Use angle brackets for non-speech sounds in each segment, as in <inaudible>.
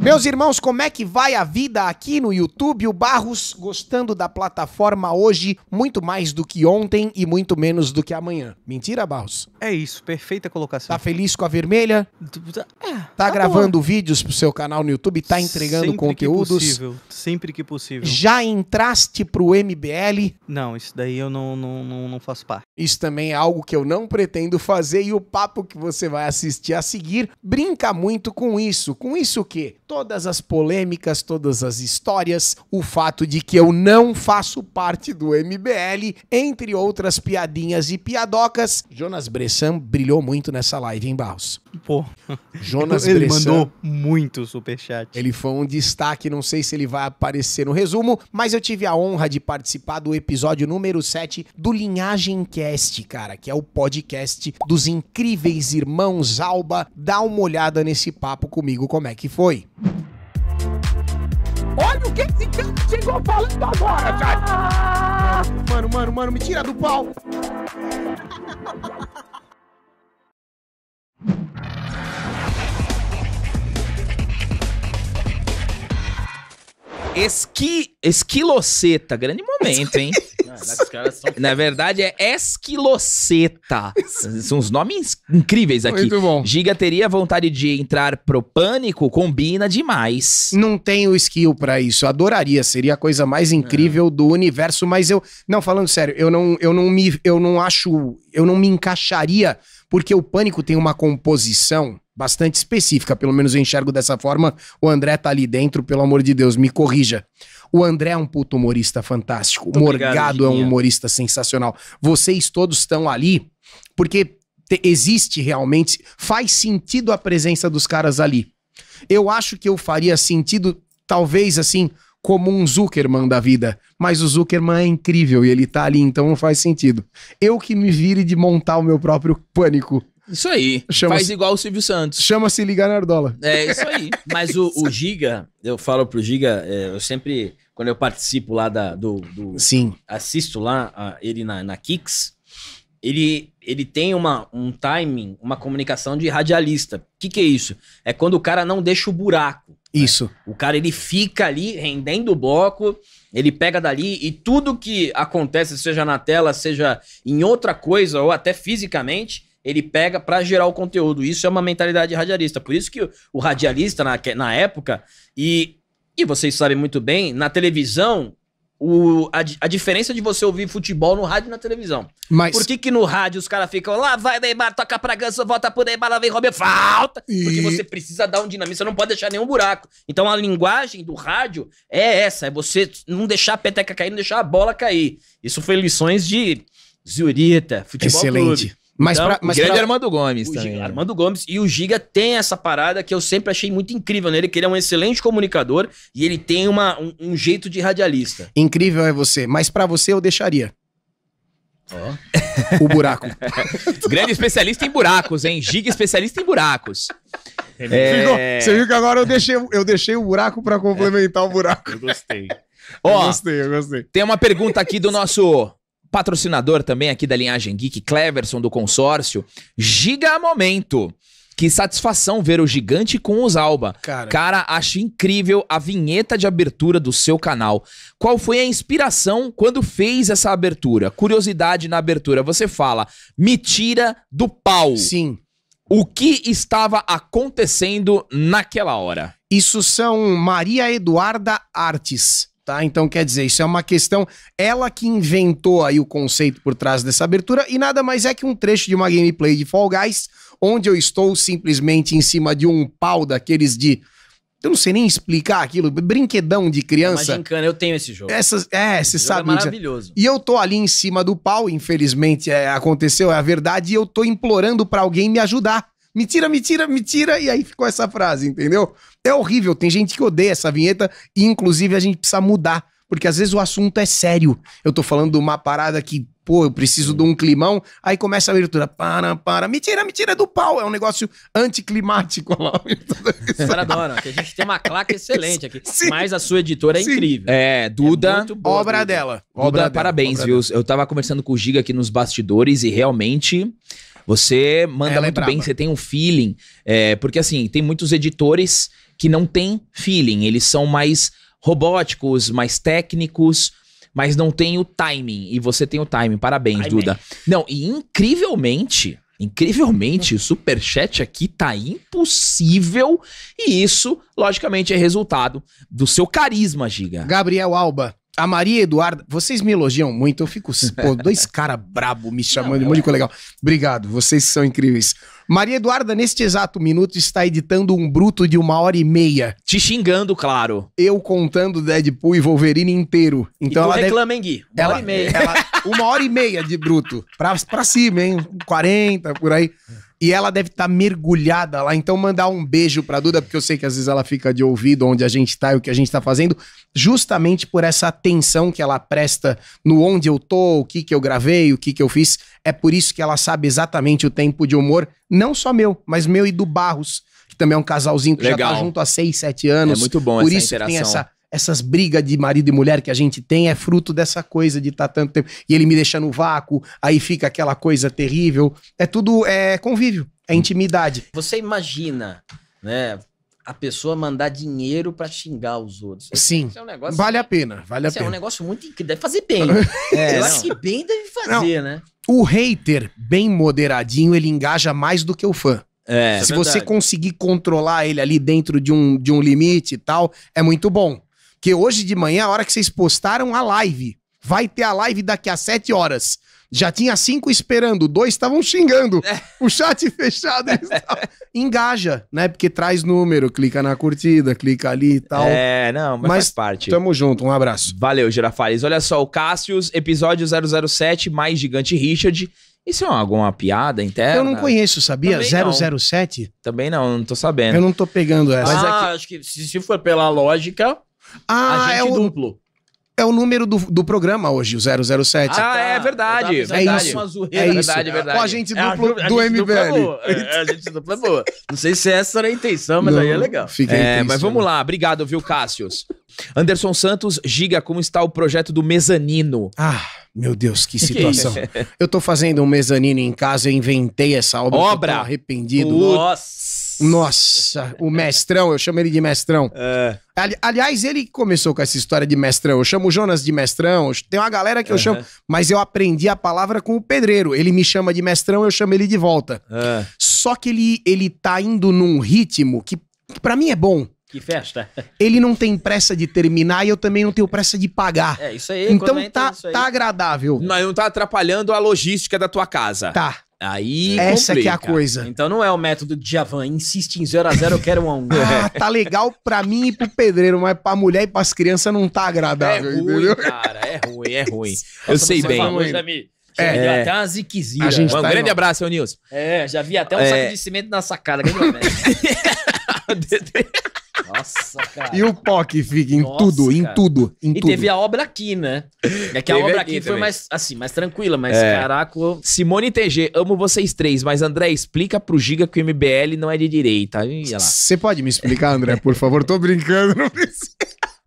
Meus irmãos, como é que vai a vida aqui no YouTube? O Barros gostando da plataforma hoje muito mais do que ontem e muito menos do que amanhã. Mentira, Barros? É isso, perfeita colocação. Tá feliz com a vermelha? É, tá, tá gravando boa. vídeos pro seu canal no YouTube? Tá entregando sempre conteúdos? Sempre que possível, sempre que possível. Já entraste pro MBL? Não, isso daí eu não, não, não, não faço parte. Isso também é algo que eu não pretendo fazer e o papo que você vai assistir a seguir brinca muito com isso. Com isso o quê? todas as polêmicas, todas as histórias, o fato de que eu não faço parte do MBL, entre outras piadinhas e piadocas. Jonas Bressan brilhou muito nessa live, hein, Barros? Pô. Jonas <laughs> ele Bressan. mandou muito superchat. Ele foi um destaque, não sei se ele vai aparecer no resumo, mas eu tive a honra de participar do episódio número 7 do Linhagem Cast, cara, que é o podcast dos incríveis irmãos Alba. Dá uma olhada nesse papo comigo, como é que foi. Olha o que esse cara chegou falando agora, cara! Mano, mano, mano, me tira do pau! <laughs> Esqui, esquiloceta, grande momento, hein? <laughs> Na verdade é esquiloceta. São uns nomes incríveis aqui. Muito bom. Giga teria vontade de entrar pro pânico, combina demais. Não tenho skill para isso. Adoraria, seria a coisa mais incrível é. do universo, mas eu, não falando sério, eu não, eu não me eu não acho, eu não me encaixaria porque o pânico tem uma composição bastante específica, pelo menos eu enxergo dessa forma. O André tá ali dentro, pelo amor de Deus, me corrija. O André é um puto humorista fantástico. Muito Morgado obrigado, é um humorista sensacional. Vocês todos estão ali porque existe realmente, faz sentido a presença dos caras ali. Eu acho que eu faria sentido, talvez assim, como um Zuckerman da vida. Mas o Zuckerman é incrível e ele tá ali, então não faz sentido. Eu que me vire de montar o meu próprio pânico. Isso aí. Faz igual o Silvio Santos. Chama-se ligar Nerdola. É isso aí. Mas o, o, Giga, eu falo pro Giga, é, eu sempre, quando eu participo lá da, do, do Sim. Assisto lá a, ele na, na Kicks, ele, ele tem uma, um timing, uma comunicação de radialista. O que, que é isso? É quando o cara não deixa o buraco. Né? Isso. Né? O cara ele fica ali rendendo o bloco, ele pega dali e tudo que acontece, seja na tela, seja em outra coisa ou até fisicamente, ele pega para gerar o conteúdo. Isso é uma mentalidade radialista. Por isso que o radialista, na, na época, e, e vocês sabem muito bem, na televisão, o, a, a, diferença de você ouvir futebol no rádio e na televisão. Mas... Por que, que no rádio os caras ficam lá, vai Neymar, toca pra Ganso, volta pro Neymar, lá vem Robert falta! E... Porque você precisa dar um dinamismo, você não pode deixar nenhum buraco. Então a linguagem do rádio é essa, é você não deixar a peteca cair, não deixar a bola cair. Isso foi lições de Zurita, futebol Excelente. Clube. Mas, então, pra, mas grande pra... Armando Gomes também. Giga, né? Armando Gomes. E o Giga tem essa parada que eu sempre achei muito incrível nele, que ele é um excelente comunicador e ele tem uma, um, um jeito de radialista. Incrível é você, mas para você eu deixaria. Oh. <laughs> o buraco. <laughs> grande especialista em buracos, hein? Giga especialista em buracos. É... Você viu que agora eu deixei, eu deixei o buraco para complementar o buraco. Eu gostei. Ó, eu gostei, eu gostei. Tem uma pergunta aqui do nosso Patrocinador também aqui da linhagem Geek, Cleverson do consórcio. Giga Momento. Que satisfação ver o gigante com os Alba. Cara. Cara, acho incrível a vinheta de abertura do seu canal. Qual foi a inspiração quando fez essa abertura? Curiosidade na abertura. Você fala, me tira do pau. Sim. O que estava acontecendo naquela hora? Isso são Maria Eduarda Artes. Tá? Então, quer dizer, isso é uma questão. Ela que inventou aí o conceito por trás dessa abertura e nada mais é que um trecho de uma gameplay de Fall Guys, onde eu estou simplesmente em cima de um pau daqueles de. Eu não sei nem explicar aquilo, brinquedão de criança. É brincando, eu tenho esse jogo. Essas, é, você é sabe. É maravilhoso. E eu tô ali em cima do pau, infelizmente é, aconteceu, é a verdade, e eu tô implorando para alguém me ajudar. Me tira, me tira, me tira. E aí ficou essa frase, entendeu? É horrível. Tem gente que odeia essa vinheta e, inclusive, a gente precisa mudar. Porque às vezes o assunto é sério. Eu tô falando de uma parada que, pô, eu preciso de um climão. Aí começa a abertura. Para, para. Me tira, me tira do pau. É um negócio anticlimático. Lá. <laughs> Maradona, que a gente tem uma claque excelente aqui. Sim. Mas a sua editora é Sim. incrível. É, é Duda. É boa, obra Duda. dela. Duda, obra parabéns, dela. viu? Eu tava conversando com o Giga aqui nos bastidores e realmente. Você manda Ela é muito é bem, você tem um feeling. É, porque assim, tem muitos editores que não têm feeling. Eles são mais robóticos, mais técnicos mas não tem o timing. E você tem o timing. Parabéns, Ai, Duda. Man. Não, e incrivelmente, Incrivelmente, o superchat aqui tá impossível. E isso, logicamente, é resultado do seu carisma, Giga. Gabriel Alba. A Maria Eduarda, vocês me elogiam muito, eu fico, <laughs> pô, dois cara brabo me chamando, Não, muito é. legal. Obrigado, vocês são incríveis. Maria Eduarda, neste exato minuto, está editando um bruto de uma hora e meia. Te xingando, claro. Eu contando Deadpool e Wolverine inteiro. Então e ela reclama, deve... Gui? Uma ela, hora e meia. Ela, uma hora e meia de bruto. Pra, pra cima, hein? 40, por aí. E ela deve estar tá mergulhada lá. Então, mandar um beijo pra Duda, porque eu sei que às vezes ela fica de ouvido onde a gente tá e o que a gente tá fazendo, justamente por essa atenção que ela presta no onde eu tô, o que que eu gravei, o que que eu fiz. É por isso que ela sabe exatamente o tempo de humor, não só meu, mas meu e do Barros, que também é um casalzinho que Legal. já tá junto há 6, 7 anos. É muito bom por essa isso interação. tem essa essas brigas de marido e mulher que a gente tem é fruto dessa coisa de estar tá tanto tempo. E ele me deixa no vácuo, aí fica aquela coisa terrível. É tudo é convívio, é intimidade. Você imagina, né? A pessoa mandar dinheiro para xingar os outros. Sim. É um negócio... Vale a pena, vale a pena. É um negócio muito que Deve fazer bem. <laughs> é, Eu acho que bem deve fazer, não. né? O hater, bem moderadinho, ele engaja mais do que o fã. É, é Se é você conseguir controlar ele ali dentro de um, de um limite e tal, é muito bom que hoje de manhã, a hora que vocês postaram a live, vai ter a live daqui a 7 horas. Já tinha cinco esperando, dois estavam xingando. É. O chat <laughs> fechado. É. Tavam... Engaja, né? Porque traz número, clica na curtida, clica ali e tal. É, não, mas, mas faz parte. Tamo junto, um abraço. Valeu, Girafales. Olha só, o Cassius, episódio 007, mais Gigante Richard. Isso é alguma piada interna? Eu não conheço, sabia? Também 007? Também não, não tô sabendo. Eu não tô pegando essa. Ah, aqui... É acho que se for pela lógica, ah, Agente é o... duplo. É o número do, do programa hoje, o 007. Ah, tá, é verdade. É isso. É, é isso. verdade, verdade. O agente é duplo é, do MBL. é, boa. é, a gente duplo é boa. Não sei se é essa era a intenção, mas Não, aí é legal. Fiquei é, intenção. mas vamos né? lá. Obrigado, viu, Cássios? Anderson Santos, Giga, como está o projeto do mezanino? Ah, meu Deus, que <laughs> situação. eu tô fazendo um mezanino em casa, eu inventei essa obra. Obra? arrependido. Nossa. Nossa, o mestrão, eu chamo ele de mestrão. É. Ali, aliás, ele começou com essa história de mestrão. Eu chamo o Jonas de mestrão, tem uma galera que eu uhum. chamo, mas eu aprendi a palavra com o pedreiro. Ele me chama de mestrão, eu chamo ele de volta. É. Só que ele, ele tá indo num ritmo que, que para mim é bom. Que festa. <laughs> Ele não tem pressa de terminar e eu também não tenho pressa de pagar. É, isso aí. Então tá, isso aí. tá agradável. Mas não tá atrapalhando a logística da tua casa. Tá. Aí Essa complica. É que é a coisa. Então não é o método de Javan, insiste em 0 a 0 eu quero um a <laughs> ah, tá legal pra mim e pro pedreiro, mas pra mulher e pras crianças não tá agradável. É ruim, entendeu? cara, é ruim, é ruim. eu sei bem. Famoso, É, já é. até uma ziquezinha. um tá grande enorme. abraço, Nilson. É, já vi até um é. saco de cimento na sacada. Grande <laughs> Nossa, cara. E o POC fica em Nossa, tudo, cara. em tudo, em e tudo. E teve a obra aqui, né? É que a obra aqui, aqui foi mais, assim, mais tranquila, mas é. caraca... Simone TG, amo vocês três, mas André, explica pro Giga que o MBL não é de direita. Você pode me explicar, André, por favor? Tô brincando, não precisa.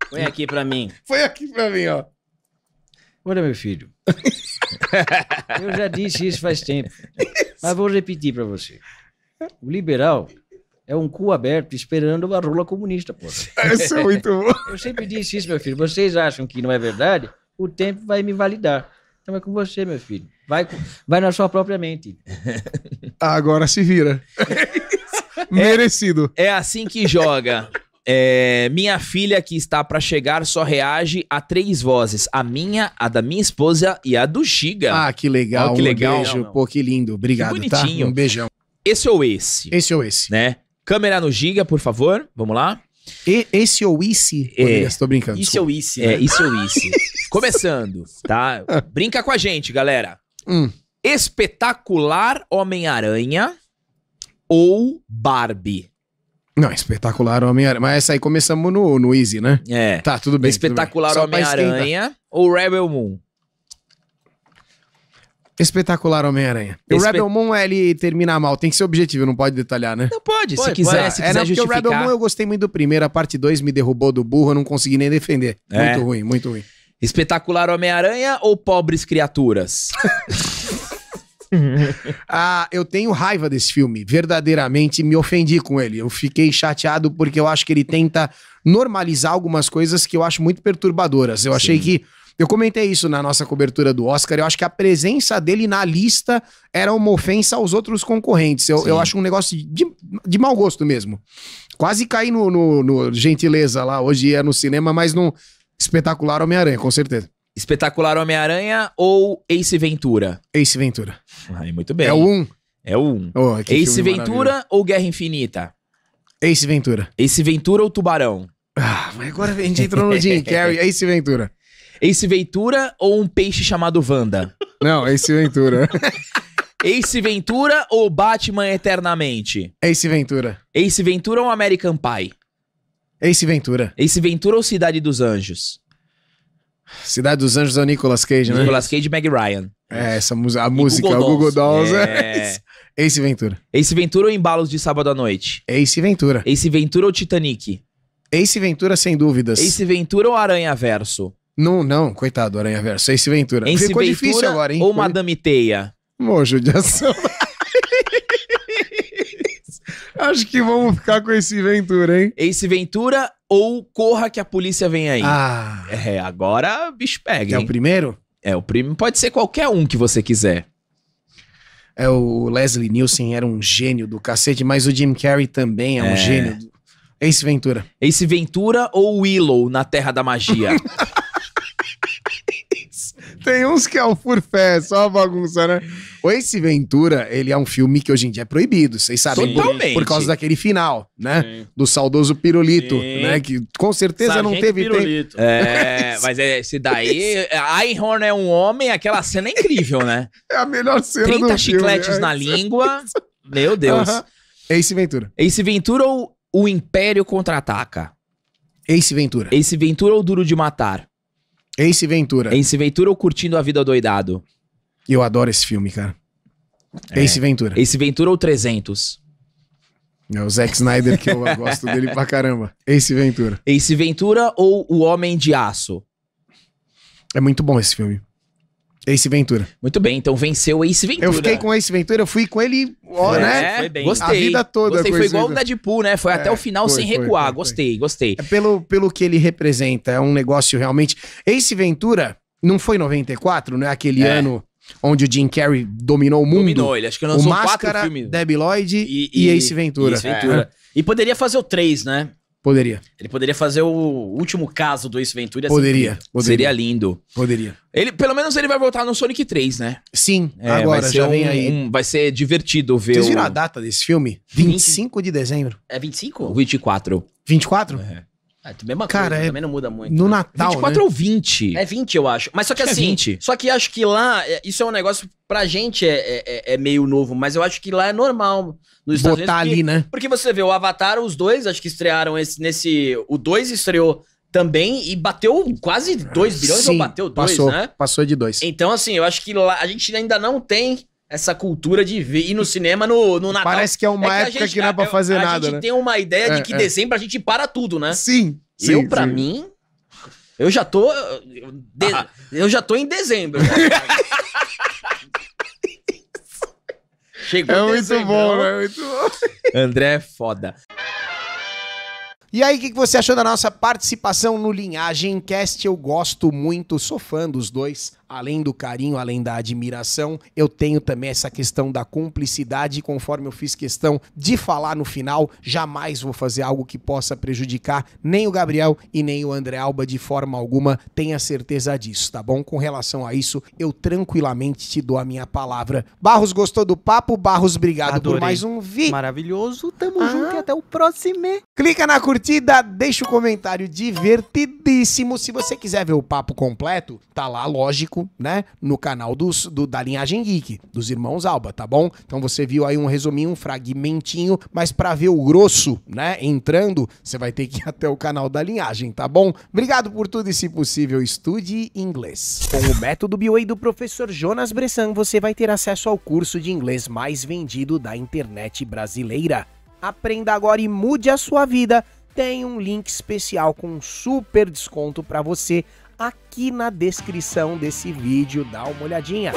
Foi aqui pra mim. Foi aqui pra mim, ó. Olha, meu filho. <laughs> Eu já disse isso faz tempo. Mas vou repetir para você. O liberal é um cu aberto esperando uma rola comunista, pô. <laughs> Isso é muito bom. Eu sempre disse isso, meu filho. Vocês acham que não é verdade? O tempo vai me validar. Então é com você, meu filho. Vai, vai na sua própria mente. Ah, agora se vira. <laughs> Merecido. É, assim que joga. É, minha filha que está para chegar só reage a três vozes: a minha, a da minha esposa e a do Giga. Ah, que legal. Oh, que legal. Um beijo. Pô, que lindo. Obrigado, que tá? bonitinho. tá? Um beijão. Esse ou esse? Esse ou esse. Né? Câmera no giga, por favor. Vamos lá. E, esse ou esse? É, é. estou brincando. Esse ou esse. É, esse ou esse. Começando, tá? <laughs> Brinca com a gente, galera. Hum. Espetacular Homem-Aranha ou Barbie? Não, espetacular Homem-Aranha. Mas essa aí começamos no, no Easy, né? É. Tá, tudo bem. Espetacular Homem-Aranha ou Rebel Moon? Espetacular Homem-Aranha. Espe... O Rebel Moon, ele termina mal. Tem que ser objetivo, não pode detalhar, né? Não pode, pode é, se quiser, pode. se quiser é, não, justificar. Porque o Rebel Moon eu gostei muito do primeiro, a parte 2 me derrubou do burro, eu não consegui nem defender. É. Muito ruim, muito ruim. Espetacular Homem-Aranha ou Pobres Criaturas? <laughs> ah, eu tenho raiva desse filme, verdadeiramente me ofendi com ele. Eu fiquei chateado porque eu acho que ele tenta normalizar algumas coisas que eu acho muito perturbadoras. Eu Sim. achei que eu comentei isso na nossa cobertura do Oscar. Eu acho que a presença dele na lista era uma ofensa aos outros concorrentes. Eu, eu acho um negócio de, de mau gosto mesmo. Quase caí no, no, no Gentileza lá. Hoje é no cinema, mas no Espetacular Homem-Aranha, com certeza. Espetacular Homem-Aranha ou Ace Ventura? Ace Ventura. Ai, muito bem. É o 1. Um. É o 1. Um. Oh, Ace Ventura ou Guerra Infinita? Ace Ventura. Ace Ventura ou Tubarão? Ah, mas agora a gente entrou no Jim Carrey, <laughs> Ace Ventura. Ace Ventura ou um peixe chamado Wanda? Não, Ace Ventura. <laughs> Ace Ventura ou Batman Eternamente? Ace Ventura. Ace Ventura ou American Pie? Ace Ventura. Ace Ventura ou Cidade dos Anjos? Cidade dos Anjos é o Nicolas Cage, né? Nicolas Cage e Meg Ryan. É, essa a música, Google o Google Dolls. É. é Ace Ventura. Ace Ventura ou Embalos de Sábado à Noite? Ace Ventura. Ace Ventura ou Titanic? Ace Ventura, sem dúvidas. Ace Ventura ou Aranha Verso? Não, não, coitado, Aranha Verso. Ace é Ventura. Ace Ficou Ventura difícil agora, hein? Ou Foi... Madame Teia? Mojo de ação. <laughs> Acho que vamos ficar com esse Ventura, hein? Ace Ventura ou Corra que a polícia vem aí? Ah. É, agora bicho pega. É hein? o primeiro? É o primeiro Pode ser qualquer um que você quiser. É, o Leslie Nielsen era um gênio do cacete, mas o Jim Carrey também é, é. um gênio. Ace Ventura. Ace Ventura ou Willow na Terra da Magia? <laughs> Tem uns que é o furfé, é só uma bagunça, né? O Ace Ventura, ele é um filme que hoje em dia é proibido, vocês sabem. Totalmente. Por, por causa daquele final, né? Sim. Do saudoso Pirulito, Sim. né? Que com certeza Sargento não teve Pirulito. É, <laughs> mas é, esse daí... Iron é um homem, aquela cena é incrível, né? É a melhor cena 30 do 30 chicletes filme, na é língua. Meu Deus. Uh -huh. Ace Ventura. Ace Ventura ou O Império Contra-Ataca? Ace Ventura. Ace Ventura ou Duro de Matar? Ace Ventura. Ace Ventura ou Curtindo a Vida Doidado? Eu adoro esse filme, cara. É. Ace Ventura. Ace Ventura ou 300? É o Zack Snyder que eu <laughs> gosto dele pra caramba. Ace Ventura. Ace Ventura ou O Homem de Aço? É muito bom esse filme. Ace Ventura. Muito bem, então venceu Ace Ventura. Eu fiquei com Ace Ventura, eu fui com ele, ó, é, né? Foi bem. Gostei. A vida toda. Gostei, foi igual o Deadpool, né? Foi é, até o final foi, sem recuar. Foi, foi, gostei, gostei. É pelo, pelo que ele representa, é um negócio realmente... Ace Ventura não foi 94, né? Aquele é. ano onde o Jim Carrey dominou o mundo. Dominou, ele acho que lançou o Máscara, quatro filmes. Debbie Lloyd e, e, e Ace Ventura. E, Ace Ventura. É. e poderia fazer o 3, né? Poderia. Ele poderia fazer o último caso do Ace Ventura. Assim, poderia, assim, poderia. Seria lindo. Poderia. Ele, pelo menos ele vai voltar no Sonic 3, né? Sim, é, agora já um, vem aí. Um, vai ser divertido ver Vocês viram o... a data desse filme? 25 20... de dezembro. É 25? 24. 24? É. É, mesma Cara, coisa, é... também não muda muito. No né? Natal. 24 né? ou 20. É 20, eu acho. Mas só que, acho é assim. É 20. Só que acho que lá, é, isso é um negócio pra gente é, é, é, é meio novo, mas eu acho que lá é normal. Nos Botar Estados Unidos, ali, né? Porque você vê o Avatar, os dois, acho que estrearam esse, nesse. O 2 estreou também e bateu quase 2 bilhões, Sim, ou bateu 2, né? Passou de 2. Então, assim, eu acho que lá, a gente ainda não tem essa cultura de ver. no cinema, no, no Natal. Parece que é uma é época que, gente, que, não é pra é, fazer a, a nada. A gente né? tem uma ideia é, de que é. dezembro a gente para tudo, né? Sim. sim eu, pra mim. Eu já tô. De, ah. Eu já tô em dezembro. Né? <laughs> Chegou é muito bom, é muito bom. André é foda. E aí, o que, que, você achou da nossa participação no Linhagem Cast? Eu gosto muito, sou fã dos dois além do carinho, além da admiração, eu tenho também essa questão da cumplicidade, conforme eu fiz questão de falar no final, jamais vou fazer algo que possa prejudicar nem o Gabriel e nem o André Alba de forma alguma, tenha certeza disso, tá bom? Com relação a isso, eu tranquilamente te dou a minha palavra. Barros gostou do papo? Barros, obrigado Adorei. por mais um vídeo. Maravilhoso, tamo ah. junto e até o próximo. Clica na curtida, deixa o um comentário divertidíssimo. Se você quiser ver o papo completo, tá lá, lógico, né? No canal dos, do, da linhagem geek, dos irmãos Alba, tá bom? Então você viu aí um resuminho, um fragmentinho, mas para ver o grosso, né? Entrando, você vai ter que ir até o canal da linhagem, tá bom? Obrigado por tudo e, se possível, estude inglês. Com o método BOA do professor Jonas Bressan, você vai ter acesso ao curso de inglês mais vendido da internet brasileira. Aprenda agora e mude a sua vida. Tem um link especial com um super desconto para você aqui na descrição desse vídeo. Dá uma olhadinha.